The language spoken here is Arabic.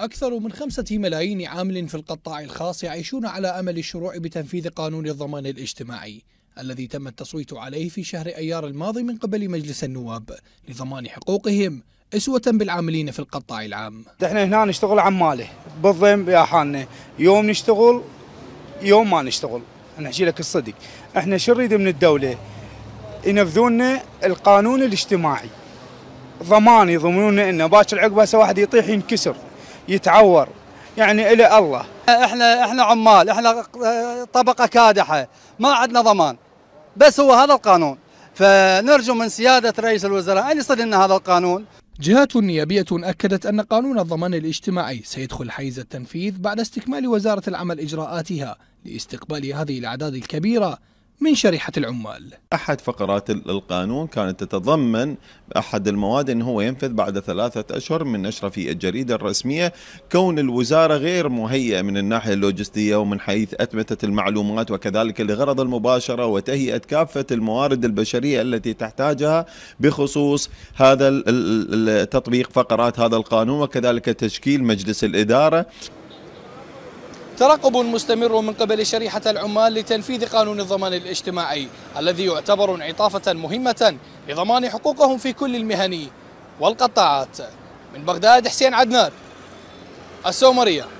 أكثر من خمسة ملايين عامل في القطاع الخاص يعيشون على أمل الشروع بتنفيذ قانون الضمان الاجتماعي الذي تم التصويت عليه في شهر أيار الماضي من قبل مجلس النواب لضمان حقوقهم أسوة بالعاملين في القطاع العام احنا هنا نشتغل عمالة بالضم يا حالنا يوم نشتغل يوم ما نشتغل أنا أحكي لك الصدق احنا شو نريد من الدولة ينفذونا القانون الاجتماعي ضمان يضمنون انه باكر عقبه واحد يطيح ينكسر يتعور يعني الى الله احنا احنا عمال احنا آه، طبقه كادحه ما عندنا ضمان بس هو هذا القانون فنرجو من سياده رئيس الوزراء ان يصل لنا هذا القانون جهات نيابية أكدت أن قانون الضمان الاجتماعي سيدخل حيز التنفيذ بعد استكمال وزارة العمل إجراءاتها لاستقبال هذه الأعداد الكبيرة من شريحة العمال أحد فقرات القانون كانت تتضمن أحد المواد أنه هو ينفذ بعد ثلاثة أشهر من نشره في الجريدة الرسمية كون الوزارة غير مهيئة من الناحية اللوجستية ومن حيث أثبتت المعلومات وكذلك لغرض المباشرة وتهيئة كافة الموارد البشرية التي تحتاجها بخصوص هذا تطبيق فقرات هذا القانون وكذلك تشكيل مجلس الإدارة ترقب مستمر من قبل شريحة العمال لتنفيذ قانون الضمان الاجتماعي الذي يعتبر انعطافة مهمة لضمان حقوقهم في كل المهني والقطاعات من بغداد حسين عدنان السومريه